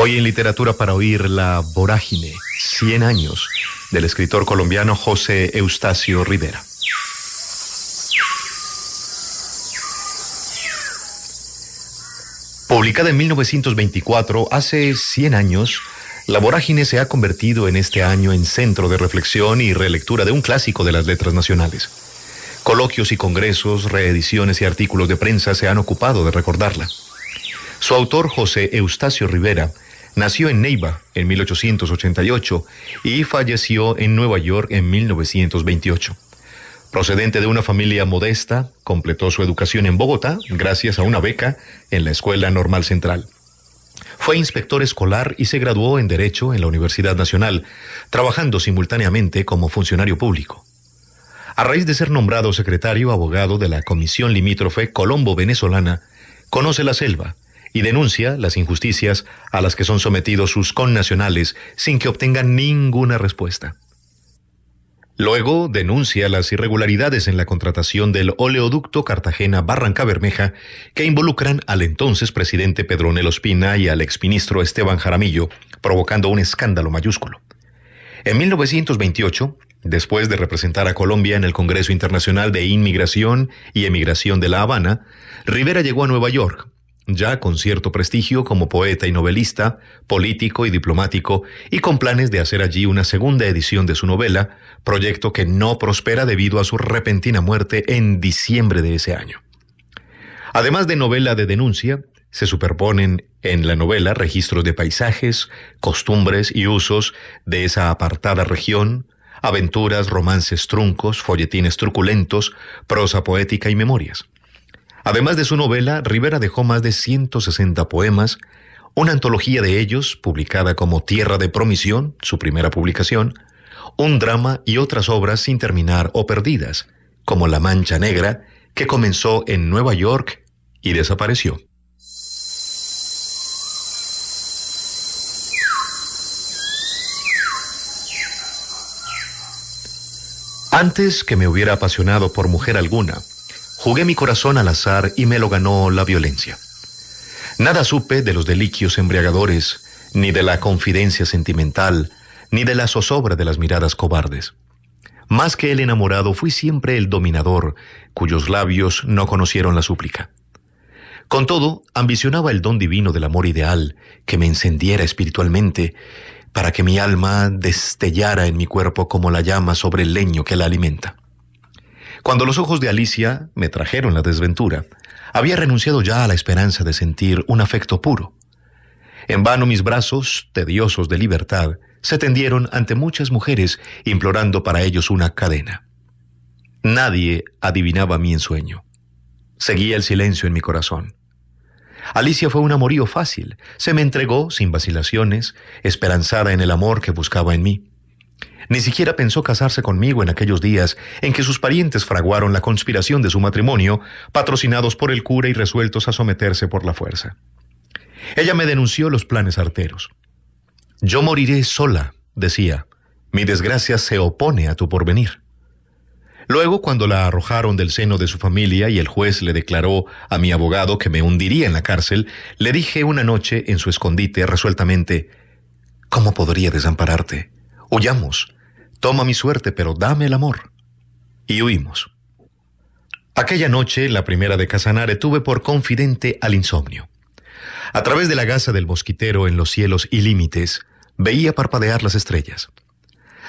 Hoy en Literatura para Oír La Vorágine, 100 años, del escritor colombiano José Eustacio Rivera. Publicada en 1924, hace 100 años, La Vorágine se ha convertido en este año en centro de reflexión y relectura de un clásico de las letras nacionales. Coloquios y congresos, reediciones y artículos de prensa se han ocupado de recordarla. Su autor, José Eustacio Rivera, Nació en Neiva en 1888 y falleció en Nueva York en 1928. Procedente de una familia modesta, completó su educación en Bogotá gracias a una beca en la Escuela Normal Central. Fue inspector escolar y se graduó en Derecho en la Universidad Nacional, trabajando simultáneamente como funcionario público. A raíz de ser nombrado secretario abogado de la Comisión Limítrofe Colombo-Venezolana, conoce la selva y denuncia las injusticias a las que son sometidos sus connacionales sin que obtengan ninguna respuesta. Luego denuncia las irregularidades en la contratación del oleoducto Cartagena-Barranca Bermeja que involucran al entonces presidente Pedro Nel y al exministro Esteban Jaramillo, provocando un escándalo mayúsculo. En 1928, después de representar a Colombia en el Congreso Internacional de Inmigración y Emigración de La Habana, Rivera llegó a Nueva York ya con cierto prestigio como poeta y novelista, político y diplomático, y con planes de hacer allí una segunda edición de su novela, proyecto que no prospera debido a su repentina muerte en diciembre de ese año. Además de novela de denuncia, se superponen en la novela registros de paisajes, costumbres y usos de esa apartada región, aventuras, romances truncos, folletines truculentos, prosa poética y memorias. Además de su novela, Rivera dejó más de 160 poemas, una antología de ellos, publicada como Tierra de Promisión, su primera publicación, un drama y otras obras sin terminar o perdidas, como La Mancha Negra, que comenzó en Nueva York y desapareció. Antes que me hubiera apasionado por mujer alguna, Jugué mi corazón al azar y me lo ganó la violencia. Nada supe de los deliquios embriagadores, ni de la confidencia sentimental, ni de la zozobra de las miradas cobardes. Más que el enamorado fui siempre el dominador, cuyos labios no conocieron la súplica. Con todo, ambicionaba el don divino del amor ideal, que me encendiera espiritualmente, para que mi alma destellara en mi cuerpo como la llama sobre el leño que la alimenta. Cuando los ojos de Alicia me trajeron la desventura, había renunciado ya a la esperanza de sentir un afecto puro. En vano mis brazos, tediosos de libertad, se tendieron ante muchas mujeres implorando para ellos una cadena. Nadie adivinaba mi ensueño. Seguía el silencio en mi corazón. Alicia fue un amorío fácil, se me entregó sin vacilaciones, esperanzada en el amor que buscaba en mí. Ni siquiera pensó casarse conmigo en aquellos días en que sus parientes fraguaron la conspiración de su matrimonio, patrocinados por el cura y resueltos a someterse por la fuerza. Ella me denunció los planes arteros. Yo moriré sola, decía. Mi desgracia se opone a tu porvenir. Luego, cuando la arrojaron del seno de su familia y el juez le declaró a mi abogado que me hundiría en la cárcel, le dije una noche en su escondite resueltamente, ¿Cómo podría desampararte? Huyamos, Toma mi suerte, pero dame el amor. Y huimos. Aquella noche, la primera de Casanare, tuve por confidente al insomnio. A través de la gasa del mosquitero en los cielos y límites, veía parpadear las estrellas.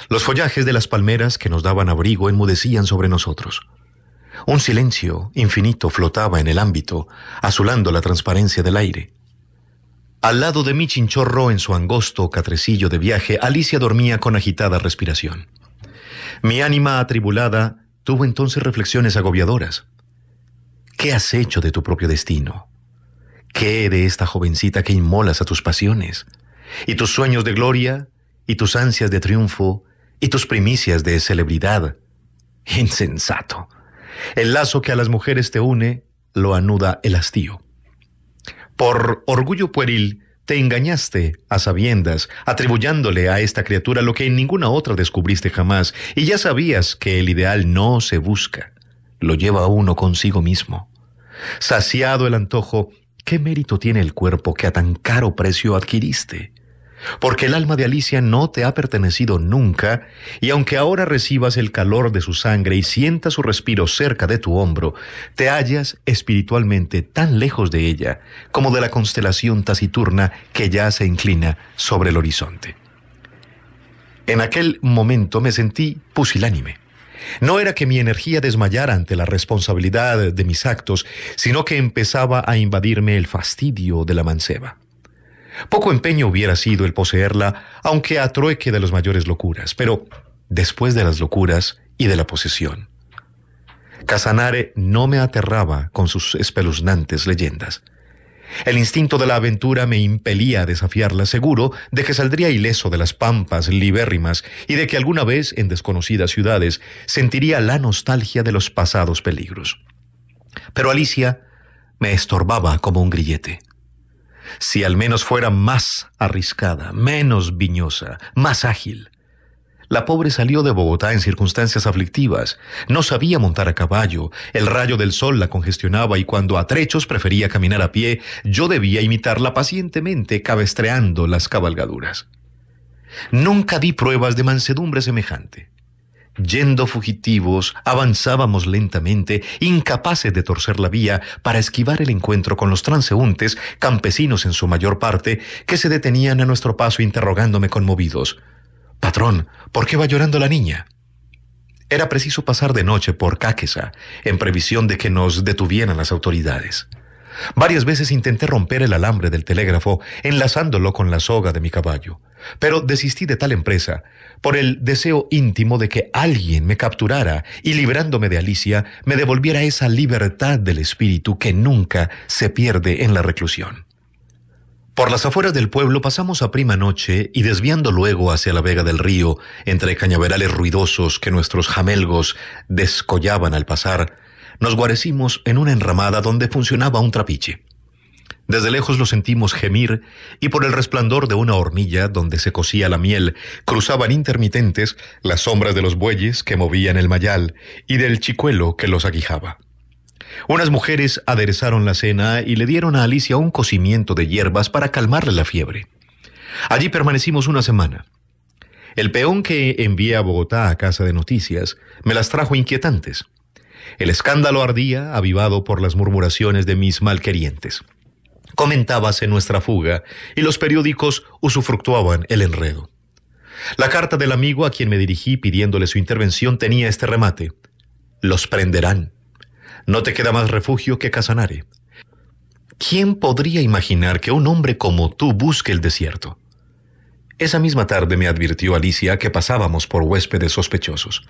Los follajes de las palmeras que nos daban abrigo enmudecían sobre nosotros. Un silencio infinito flotaba en el ámbito, azulando la transparencia del aire. Al lado de mi chinchorro en su angosto catrecillo de viaje, Alicia dormía con agitada respiración. Mi ánima atribulada tuvo entonces reflexiones agobiadoras. ¿Qué has hecho de tu propio destino? ¿Qué de esta jovencita que inmolas a tus pasiones? ¿Y tus sueños de gloria? ¿Y tus ansias de triunfo? ¿Y tus primicias de celebridad? Insensato. El lazo que a las mujeres te une lo anuda el hastío. Por orgullo pueril, te engañaste a sabiendas, atribuyéndole a esta criatura lo que en ninguna otra descubriste jamás, y ya sabías que el ideal no se busca, lo lleva uno consigo mismo. Saciado el antojo, ¿qué mérito tiene el cuerpo que a tan caro precio adquiriste? porque el alma de Alicia no te ha pertenecido nunca, y aunque ahora recibas el calor de su sangre y sientas su respiro cerca de tu hombro, te hallas espiritualmente tan lejos de ella como de la constelación taciturna que ya se inclina sobre el horizonte. En aquel momento me sentí pusilánime. No era que mi energía desmayara ante la responsabilidad de mis actos, sino que empezaba a invadirme el fastidio de la manceba. Poco empeño hubiera sido el poseerla, aunque a trueque de las mayores locuras, pero después de las locuras y de la posesión. Casanare no me aterraba con sus espeluznantes leyendas. El instinto de la aventura me impelía a desafiarla, seguro de que saldría ileso de las pampas libérrimas y de que alguna vez en desconocidas ciudades sentiría la nostalgia de los pasados peligros. Pero Alicia me estorbaba como un grillete si al menos fuera más arriscada, menos viñosa, más ágil. La pobre salió de Bogotá en circunstancias aflictivas. No sabía montar a caballo, el rayo del sol la congestionaba y cuando a trechos prefería caminar a pie, yo debía imitarla pacientemente cabestreando las cabalgaduras. Nunca di pruebas de mansedumbre semejante. Yendo fugitivos, avanzábamos lentamente, incapaces de torcer la vía para esquivar el encuentro con los transeúntes, campesinos en su mayor parte, que se detenían a nuestro paso interrogándome conmovidos. Patrón, ¿por qué va llorando la niña? Era preciso pasar de noche por Cáquesa, en previsión de que nos detuvieran las autoridades. Varias veces intenté romper el alambre del telégrafo, enlazándolo con la soga de mi caballo. Pero desistí de tal empresa por el deseo íntimo de que alguien me capturara y librándome de Alicia me devolviera esa libertad del espíritu que nunca se pierde en la reclusión. Por las afueras del pueblo pasamos a prima noche y desviando luego hacia la vega del río, entre cañaverales ruidosos que nuestros jamelgos descollaban al pasar, nos guarecimos en una enramada donde funcionaba un trapiche. Desde lejos lo sentimos gemir y por el resplandor de una hormilla donde se cocía la miel cruzaban intermitentes las sombras de los bueyes que movían el mayal y del chicuelo que los aguijaba. Unas mujeres aderezaron la cena y le dieron a Alicia un cocimiento de hierbas para calmarle la fiebre. Allí permanecimos una semana. El peón que envié a Bogotá a casa de noticias me las trajo inquietantes. El escándalo ardía, avivado por las murmuraciones de mis malquerientes comentábase nuestra fuga y los periódicos usufructuaban el enredo. La carta del amigo a quien me dirigí pidiéndole su intervención tenía este remate. Los prenderán. No te queda más refugio que Casanare. ¿Quién podría imaginar que un hombre como tú busque el desierto? Esa misma tarde me advirtió Alicia que pasábamos por huéspedes sospechosos.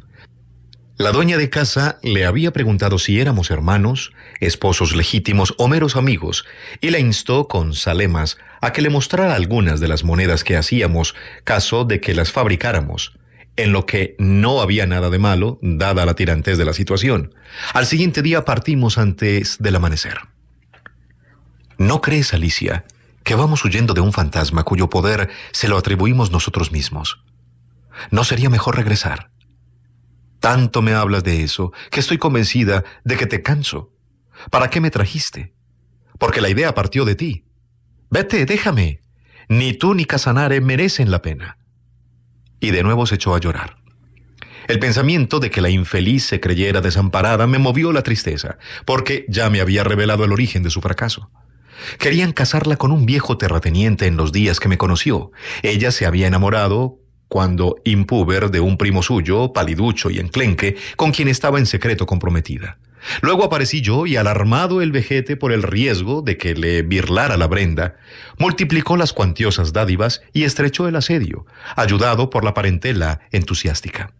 La dueña de casa le había preguntado si éramos hermanos, esposos legítimos o meros amigos, y la instó con salemas a que le mostrara algunas de las monedas que hacíamos, caso de que las fabricáramos, en lo que no había nada de malo, dada la tirantez de la situación. Al siguiente día partimos antes del amanecer. ¿No crees, Alicia, que vamos huyendo de un fantasma cuyo poder se lo atribuimos nosotros mismos? ¿No sería mejor regresar? Tanto me hablas de eso que estoy convencida de que te canso. ¿Para qué me trajiste? Porque la idea partió de ti. Vete, déjame. Ni tú ni Casanare merecen la pena. Y de nuevo se echó a llorar. El pensamiento de que la infeliz se creyera desamparada me movió la tristeza, porque ya me había revelado el origen de su fracaso. Querían casarla con un viejo terrateniente en los días que me conoció. Ella se había enamorado cuando impúber de un primo suyo, paliducho y enclenque, con quien estaba en secreto comprometida. Luego aparecí yo y alarmado el vejete por el riesgo de que le birlara la Brenda, multiplicó las cuantiosas dádivas y estrechó el asedio, ayudado por la parentela entusiástica.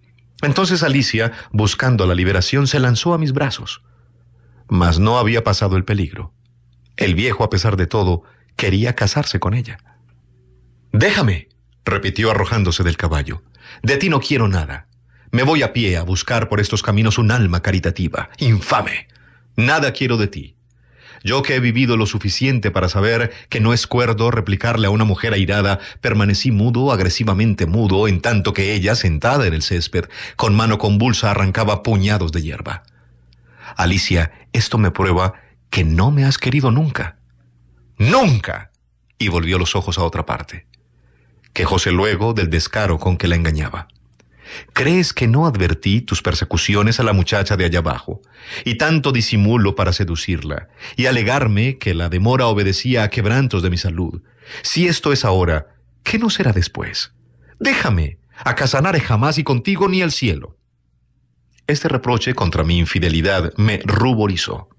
Entonces Alicia, buscando la liberación, se lanzó a mis brazos. Mas no había pasado el peligro. El viejo, a pesar de todo, quería casarse con ella. Déjame, repitió arrojándose del caballo. De ti no quiero nada. Me voy a pie a buscar por estos caminos un alma caritativa, infame. Nada quiero de ti. Yo que he vivido lo suficiente para saber que no es cuerdo replicarle a una mujer airada, permanecí mudo, agresivamente mudo, en tanto que ella, sentada en el césped, con mano convulsa arrancaba puñados de hierba. Alicia, esto me prueba que no me has querido nunca. ¡Nunca! Y volvió los ojos a otra parte quejóse luego del descaro con que la engañaba. ¿Crees que no advertí tus persecuciones a la muchacha de allá abajo, y tanto disimulo para seducirla, y alegarme que la demora obedecía a quebrantos de mi salud? Si esto es ahora, ¿qué no será después? Déjame, acasanaré jamás y contigo ni al cielo. Este reproche contra mi infidelidad me ruborizó.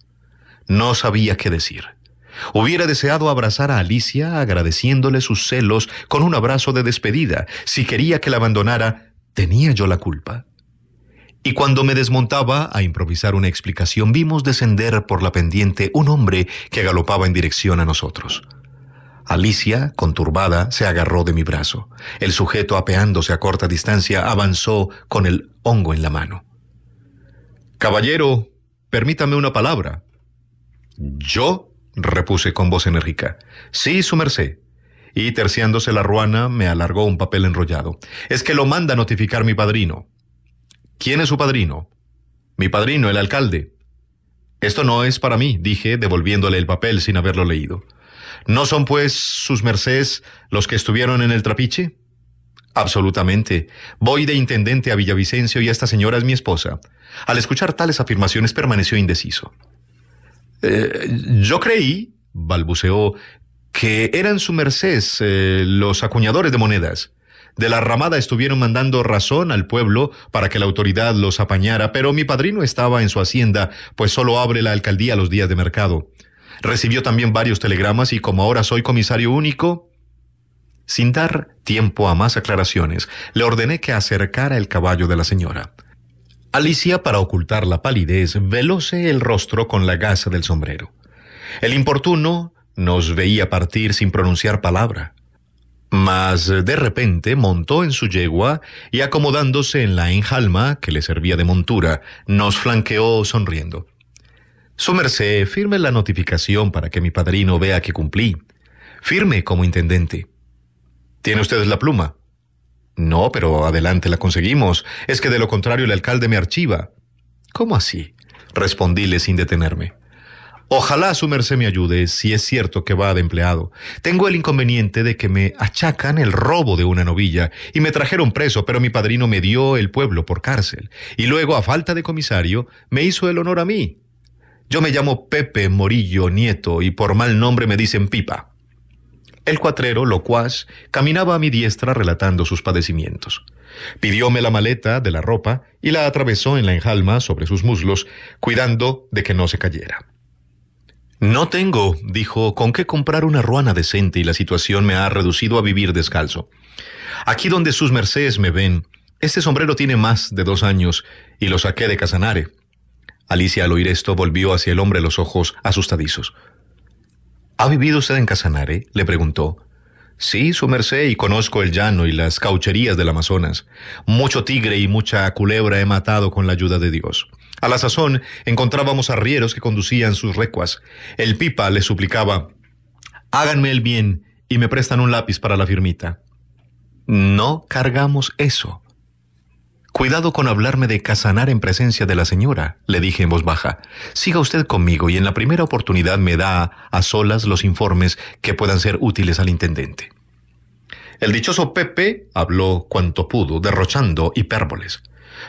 No sabía qué decir. Hubiera deseado abrazar a Alicia agradeciéndole sus celos con un abrazo de despedida. Si quería que la abandonara, tenía yo la culpa. Y cuando me desmontaba a improvisar una explicación, vimos descender por la pendiente un hombre que galopaba en dirección a nosotros. Alicia, conturbada, se agarró de mi brazo. El sujeto, apeándose a corta distancia, avanzó con el hongo en la mano. Caballero, permítame una palabra. ¿Yo? repuse con voz enérgica. Sí, su merced. Y terciándose la ruana, me alargó un papel enrollado. Es que lo manda a notificar mi padrino. ¿Quién es su padrino? Mi padrino, el alcalde. Esto no es para mí, dije, devolviéndole el papel sin haberlo leído. ¿No son, pues, sus mercedes los que estuvieron en el trapiche? Absolutamente. Voy de intendente a Villavicencio y esta señora es mi esposa. Al escuchar tales afirmaciones permaneció indeciso. Eh, yo creí, balbuceó, que eran su merced eh, los acuñadores de monedas. De la ramada estuvieron mandando razón al pueblo para que la autoridad los apañara, pero mi padrino estaba en su hacienda, pues solo abre la alcaldía los días de mercado. Recibió también varios telegramas y como ahora soy comisario único, sin dar tiempo a más aclaraciones, le ordené que acercara el caballo de la señora. Alicia, para ocultar la palidez, velóse el rostro con la gasa del sombrero. El importuno nos veía partir sin pronunciar palabra. Mas de repente montó en su yegua y acomodándose en la enjalma que le servía de montura, nos flanqueó sonriendo. Su merced, firme la notificación para que mi padrino vea que cumplí. Firme como intendente. ¿Tiene usted la pluma? No, pero adelante la conseguimos. Es que de lo contrario el alcalde me archiva. ¿Cómo así? Respondíle sin detenerme. Ojalá su merced me ayude, si es cierto que va de empleado. Tengo el inconveniente de que me achacan el robo de una novilla y me trajeron preso, pero mi padrino me dio el pueblo por cárcel. Y luego, a falta de comisario, me hizo el honor a mí. Yo me llamo Pepe Morillo Nieto y por mal nombre me dicen pipa. El cuatrero, locuaz, caminaba a mi diestra relatando sus padecimientos. Pidióme la maleta de la ropa y la atravesó en la enjalma sobre sus muslos, cuidando de que no se cayera. No tengo, dijo, con qué comprar una ruana decente y la situación me ha reducido a vivir descalzo. Aquí donde sus mercedes me ven, este sombrero tiene más de dos años y lo saqué de Casanare. Alicia al oír esto volvió hacia el hombre los ojos asustadizos. ¿Ha vivido usted en Casanare? le preguntó. Sí, su merced, y conozco el llano y las caucherías del Amazonas. Mucho tigre y mucha culebra he matado con la ayuda de Dios. A la sazón encontrábamos arrieros que conducían sus recuas. El pipa le suplicaba, háganme el bien y me prestan un lápiz para la firmita. No cargamos eso, Cuidado con hablarme de casanar en presencia de la señora, le dije en voz baja. Siga usted conmigo y en la primera oportunidad me da a solas los informes que puedan ser útiles al intendente. El dichoso Pepe habló cuanto pudo, derrochando hipérboles.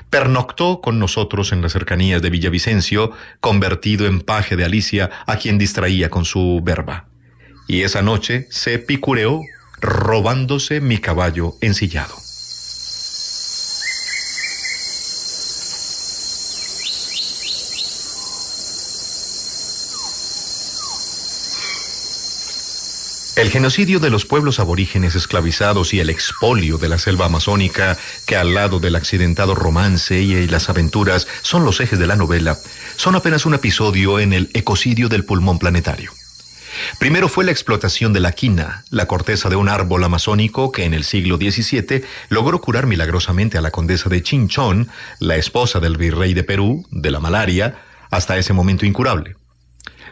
Pernoctó con nosotros en las cercanías de Villavicencio, convertido en paje de Alicia, a quien distraía con su verba. Y esa noche se picureó robándose mi caballo ensillado. El genocidio de los pueblos aborígenes esclavizados y el expolio de la selva amazónica, que al lado del accidentado romance y las aventuras son los ejes de la novela, son apenas un episodio en el ecocidio del pulmón planetario. Primero fue la explotación de la quina, la corteza de un árbol amazónico que en el siglo XVII logró curar milagrosamente a la condesa de Chinchón, la esposa del virrey de Perú, de la malaria, hasta ese momento incurable.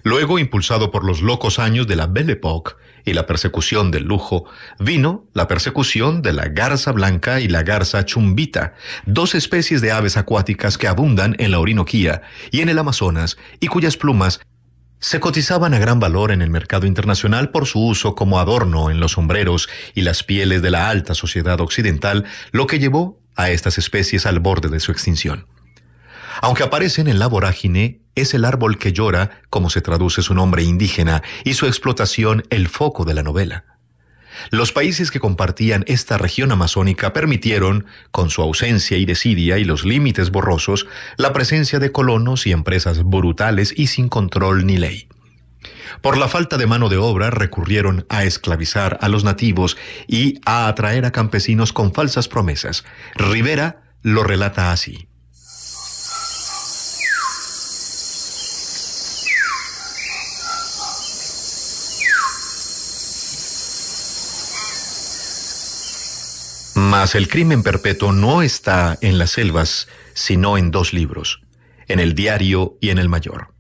Luego, impulsado por los locos años de la Belle Époque, y la persecución del lujo, vino la persecución de la garza blanca y la garza chumbita, dos especies de aves acuáticas que abundan en la Orinoquía y en el Amazonas y cuyas plumas se cotizaban a gran valor en el mercado internacional por su uso como adorno en los sombreros y las pieles de la alta sociedad occidental, lo que llevó a estas especies al borde de su extinción. Aunque aparecen en la vorágine, es el árbol que llora, como se traduce su nombre indígena, y su explotación el foco de la novela. Los países que compartían esta región amazónica permitieron, con su ausencia y desidia y los límites borrosos, la presencia de colonos y empresas brutales y sin control ni ley. Por la falta de mano de obra recurrieron a esclavizar a los nativos y a atraer a campesinos con falsas promesas. Rivera lo relata así. Mas el crimen perpetuo no está en las selvas, sino en dos libros, en el diario y en el mayor.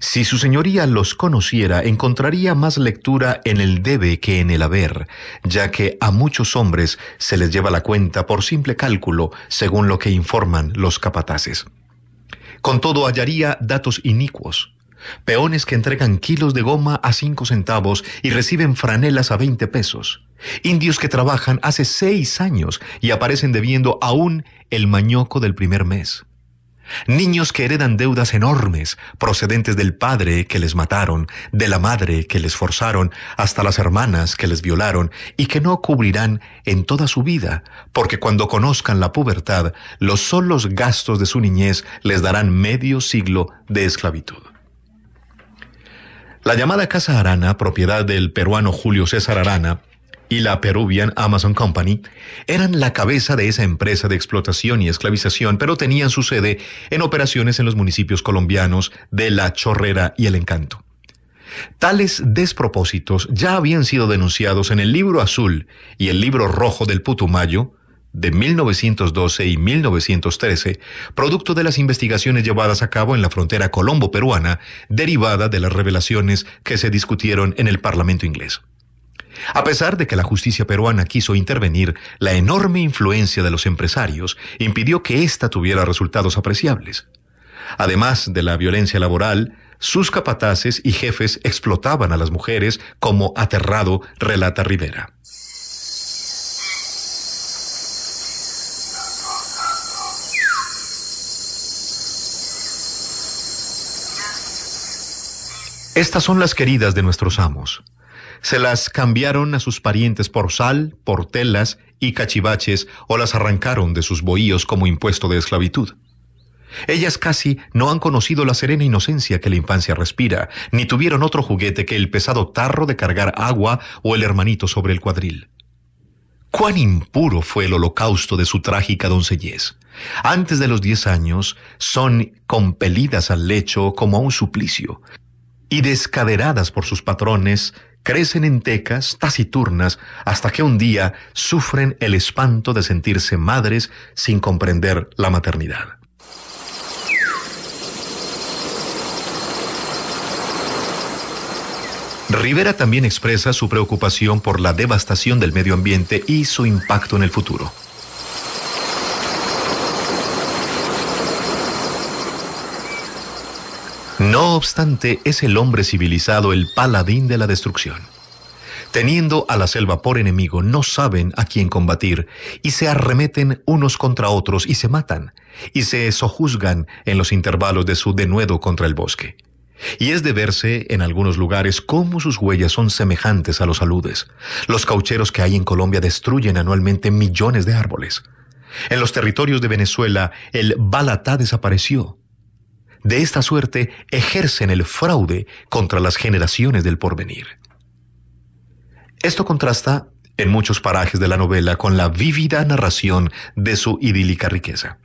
Si su señoría los conociera, encontraría más lectura en el debe que en el haber, ya que a muchos hombres se les lleva la cuenta por simple cálculo, según lo que informan los capataces. Con todo hallaría datos inicuos, peones que entregan kilos de goma a cinco centavos y reciben franelas a 20 pesos, indios que trabajan hace seis años y aparecen debiendo aún el mañoco del primer mes. Niños que heredan deudas enormes procedentes del padre que les mataron, de la madre que les forzaron, hasta las hermanas que les violaron y que no cubrirán en toda su vida, porque cuando conozcan la pubertad, los solos gastos de su niñez les darán medio siglo de esclavitud. La llamada Casa Arana, propiedad del peruano Julio César Arana, y la Peruvian Amazon Company eran la cabeza de esa empresa de explotación y esclavización, pero tenían su sede en operaciones en los municipios colombianos de La Chorrera y El Encanto. Tales despropósitos ya habían sido denunciados en el libro azul y el libro rojo del Putumayo, de 1912 y 1913, producto de las investigaciones llevadas a cabo en la frontera colombo-peruana, derivada de las revelaciones que se discutieron en el Parlamento inglés. A pesar de que la justicia peruana quiso intervenir, la enorme influencia de los empresarios impidió que ésta tuviera resultados apreciables. Además de la violencia laboral, sus capataces y jefes explotaban a las mujeres como aterrado relata Rivera. Estas son las queridas de nuestros amos. Se las cambiaron a sus parientes por sal, por telas y cachivaches o las arrancaron de sus bohíos como impuesto de esclavitud. Ellas casi no han conocido la serena inocencia que la infancia respira, ni tuvieron otro juguete que el pesado tarro de cargar agua o el hermanito sobre el cuadril. Cuán impuro fue el holocausto de su trágica doncellez. Antes de los diez años, son compelidas al lecho como a un suplicio, y descaderadas por sus patrones, crecen en tecas, taciturnas, hasta que un día sufren el espanto de sentirse madres sin comprender la maternidad. Rivera también expresa su preocupación por la devastación del medio ambiente y su impacto en el futuro. No obstante, es el hombre civilizado el paladín de la destrucción. Teniendo a la selva por enemigo, no saben a quién combatir y se arremeten unos contra otros y se matan y se sojuzgan en los intervalos de su denuedo contra el bosque. Y es de verse en algunos lugares cómo sus huellas son semejantes a los aludes. Los caucheros que hay en Colombia destruyen anualmente millones de árboles. En los territorios de Venezuela, el balatá desapareció de esta suerte ejercen el fraude contra las generaciones del porvenir. Esto contrasta en muchos parajes de la novela con la vívida narración de su idílica riqueza.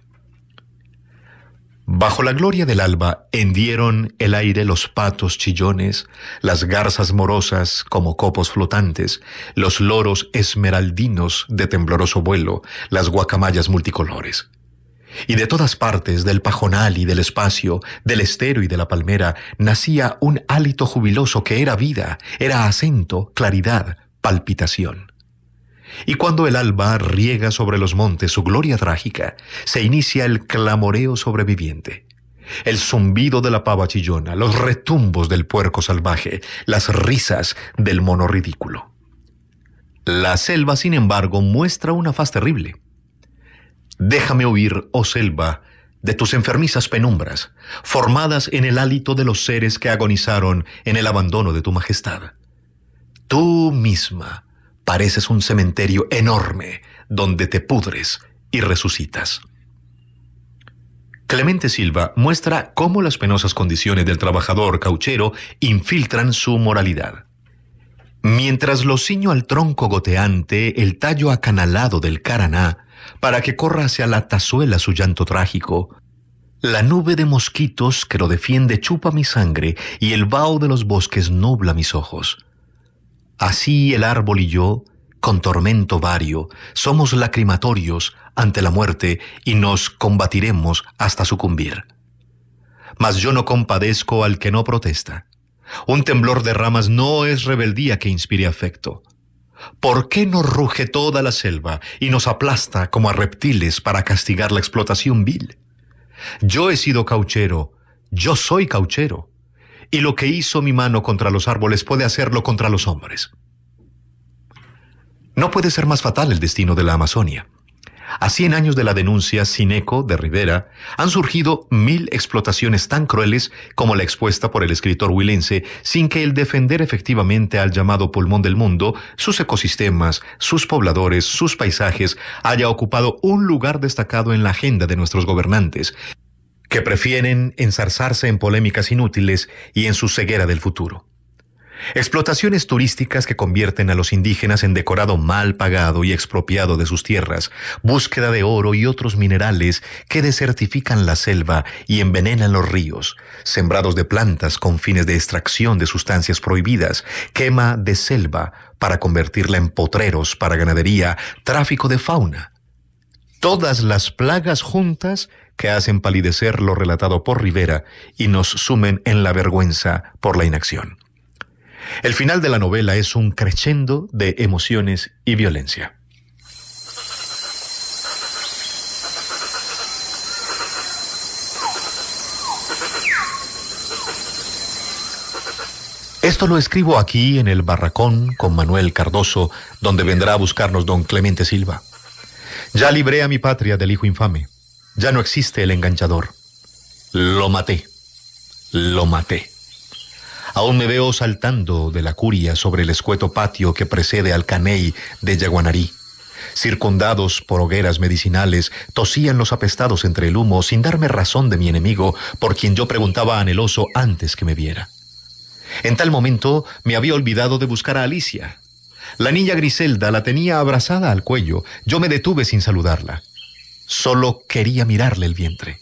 Bajo la gloria del alba hendieron el aire los patos chillones, las garzas morosas como copos flotantes, los loros esmeraldinos de tembloroso vuelo, las guacamayas multicolores. Y de todas partes, del pajonal y del espacio, del estero y de la palmera, nacía un hálito jubiloso que era vida, era acento, claridad, palpitación. Y cuando el alba riega sobre los montes su gloria trágica, se inicia el clamoreo sobreviviente. El zumbido de la pava chillona, los retumbos del puerco salvaje, las risas del mono ridículo. La selva, sin embargo, muestra una faz terrible Déjame huir, oh selva, de tus enfermizas penumbras, formadas en el hálito de los seres que agonizaron en el abandono de tu majestad. Tú misma pareces un cementerio enorme donde te pudres y resucitas. Clemente Silva muestra cómo las penosas condiciones del trabajador cauchero infiltran su moralidad. Mientras lo ciño al tronco goteante, el tallo acanalado del caraná, para que corra hacia la tazuela su llanto trágico. La nube de mosquitos que lo defiende chupa mi sangre y el vaho de los bosques nubla mis ojos. Así el árbol y yo, con tormento vario, somos lacrimatorios ante la muerte y nos combatiremos hasta sucumbir. Mas yo no compadezco al que no protesta. Un temblor de ramas no es rebeldía que inspire afecto. ¿Por qué nos ruge toda la selva y nos aplasta como a reptiles para castigar la explotación vil? Yo he sido cauchero, yo soy cauchero, y lo que hizo mi mano contra los árboles puede hacerlo contra los hombres. No puede ser más fatal el destino de la Amazonia. A 100 años de la denuncia eco, de Rivera, han surgido mil explotaciones tan crueles como la expuesta por el escritor huilense, sin que el defender efectivamente al llamado pulmón del mundo, sus ecosistemas, sus pobladores, sus paisajes, haya ocupado un lugar destacado en la agenda de nuestros gobernantes, que prefieren ensarzarse en polémicas inútiles y en su ceguera del futuro. Explotaciones turísticas que convierten a los indígenas en decorado mal pagado y expropiado de sus tierras, búsqueda de oro y otros minerales que desertifican la selva y envenenan los ríos, sembrados de plantas con fines de extracción de sustancias prohibidas, quema de selva para convertirla en potreros para ganadería, tráfico de fauna. Todas las plagas juntas que hacen palidecer lo relatado por Rivera y nos sumen en la vergüenza por la inacción. El final de la novela es un crescendo de emociones y violencia. Esto lo escribo aquí en el barracón con Manuel Cardoso, donde vendrá a buscarnos don Clemente Silva. Ya libré a mi patria del hijo infame. Ya no existe el enganchador. Lo maté. Lo maté. Aún me veo saltando de la curia sobre el escueto patio que precede al caney de Yaguanarí. Circundados por hogueras medicinales, tosían los apestados entre el humo sin darme razón de mi enemigo, por quien yo preguntaba anheloso antes que me viera. En tal momento me había olvidado de buscar a Alicia. La niña Griselda la tenía abrazada al cuello. Yo me detuve sin saludarla. Solo quería mirarle el vientre.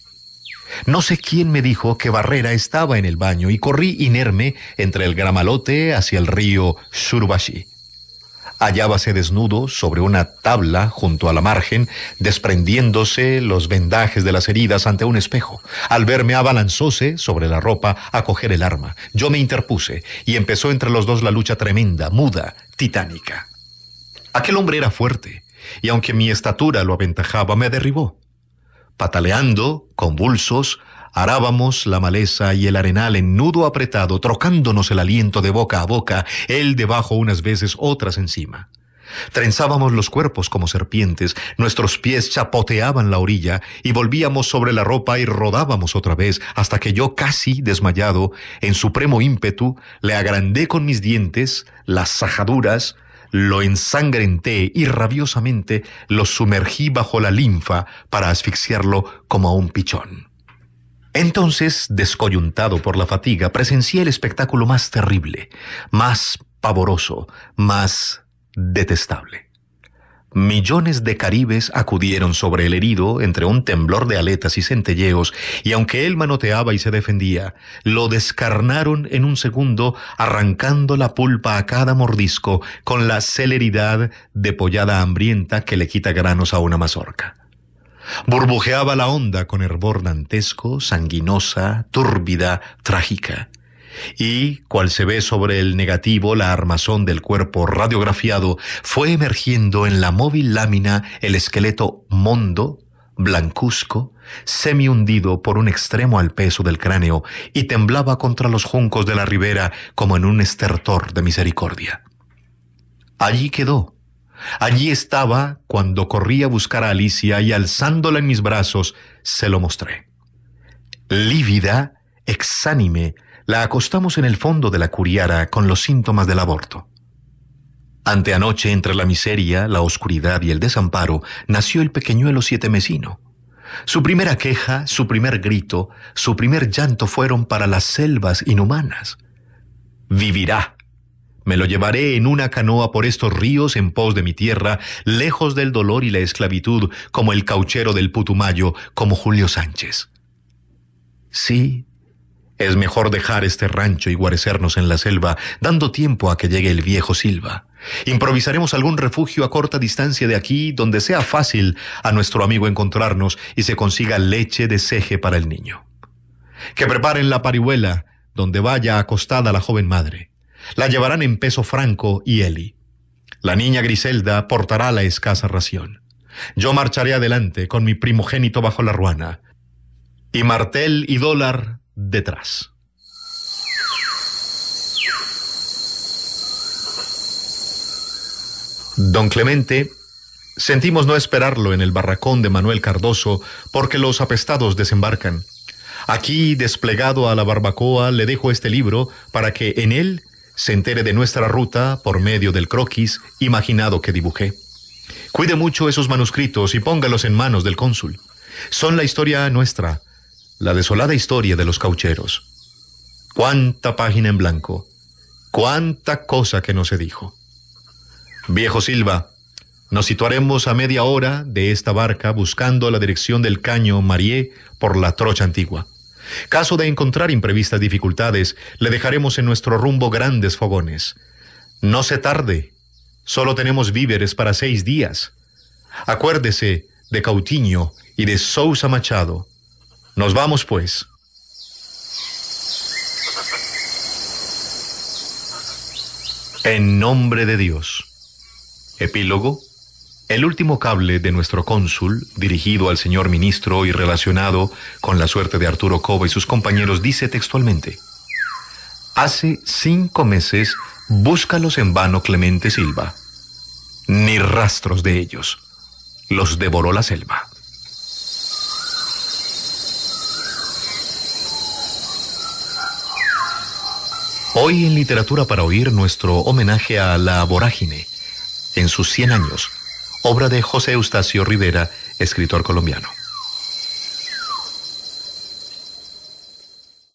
No sé quién me dijo que Barrera estaba en el baño y corrí inerme entre el gramalote hacia el río Surbashi. Hallábase desnudo sobre una tabla junto a la margen, desprendiéndose los vendajes de las heridas ante un espejo. Al verme abalanzóse sobre la ropa a coger el arma. Yo me interpuse y empezó entre los dos la lucha tremenda, muda, titánica. Aquel hombre era fuerte, y aunque mi estatura lo aventajaba, me derribó pataleando, convulsos, Arábamos la maleza y el arenal en nudo apretado, trocándonos el aliento de boca a boca, él debajo unas veces, otras encima. Trenzábamos los cuerpos como serpientes, nuestros pies chapoteaban la orilla y volvíamos sobre la ropa y rodábamos otra vez, hasta que yo casi desmayado, en supremo ímpetu, le agrandé con mis dientes las sajaduras, lo ensangrenté y rabiosamente lo sumergí bajo la linfa para asfixiarlo como a un pichón. Entonces, descoyuntado por la fatiga, presencié el espectáculo más terrible, más pavoroso, más detestable. Millones de caribes acudieron sobre el herido entre un temblor de aletas y centelleos, y aunque él manoteaba y se defendía, lo descarnaron en un segundo, arrancando la pulpa a cada mordisco con la celeridad de pollada hambrienta que le quita granos a una mazorca. Burbujeaba la onda con hervor dantesco, sanguinosa, túrbida, trágica y, cual se ve sobre el negativo, la armazón del cuerpo radiografiado, fue emergiendo en la móvil lámina el esqueleto mondo, blancuzco, semi hundido por un extremo al peso del cráneo y temblaba contra los juncos de la ribera como en un estertor de misericordia. Allí quedó. Allí estaba cuando corrí a buscar a Alicia y alzándola en mis brazos se lo mostré. Lívida, exánime, la acostamos en el fondo de la curiara con los síntomas del aborto. Ante anoche, entre la miseria, la oscuridad y el desamparo, nació el pequeñuelo siete-mesino. Su primera queja, su primer grito, su primer llanto fueron para las selvas inhumanas. Vivirá. Me lo llevaré en una canoa por estos ríos en pos de mi tierra, lejos del dolor y la esclavitud, como el cauchero del Putumayo, como Julio Sánchez. Sí, es mejor dejar este rancho y guarecernos en la selva, dando tiempo a que llegue el viejo Silva. Improvisaremos algún refugio a corta distancia de aquí donde sea fácil a nuestro amigo encontrarnos y se consiga leche de ceje para el niño. Que preparen la parihuela donde vaya acostada la joven madre. La llevarán en peso Franco y Eli. La niña Griselda portará la escasa ración. Yo marcharé adelante con mi primogénito bajo la ruana. Y Martel y Dólar detrás. Don Clemente, sentimos no esperarlo en el barracón de Manuel Cardoso porque los apestados desembarcan. Aquí, desplegado a la barbacoa, le dejo este libro para que en él se entere de nuestra ruta por medio del croquis imaginado que dibujé. Cuide mucho esos manuscritos y póngalos en manos del cónsul. Son la historia nuestra, la desolada historia de los caucheros. Cuánta página en blanco, cuánta cosa que no se dijo. Viejo Silva, nos situaremos a media hora de esta barca buscando la dirección del caño Marié por la trocha antigua. Caso de encontrar imprevistas dificultades, le dejaremos en nuestro rumbo grandes fogones. No se tarde, solo tenemos víveres para seis días. Acuérdese de Cautiño y de Sousa Machado nos vamos, pues. En nombre de Dios. Epílogo. El último cable de nuestro cónsul, dirigido al señor ministro y relacionado con la suerte de Arturo Coba y sus compañeros, dice textualmente. Hace cinco meses búscalos en vano Clemente Silva. Ni rastros de ellos. Los devoró la selva. Hoy en Literatura para Oír nuestro homenaje a La Vorágine, en sus 100 años, obra de José Eustacio Rivera, escritor colombiano.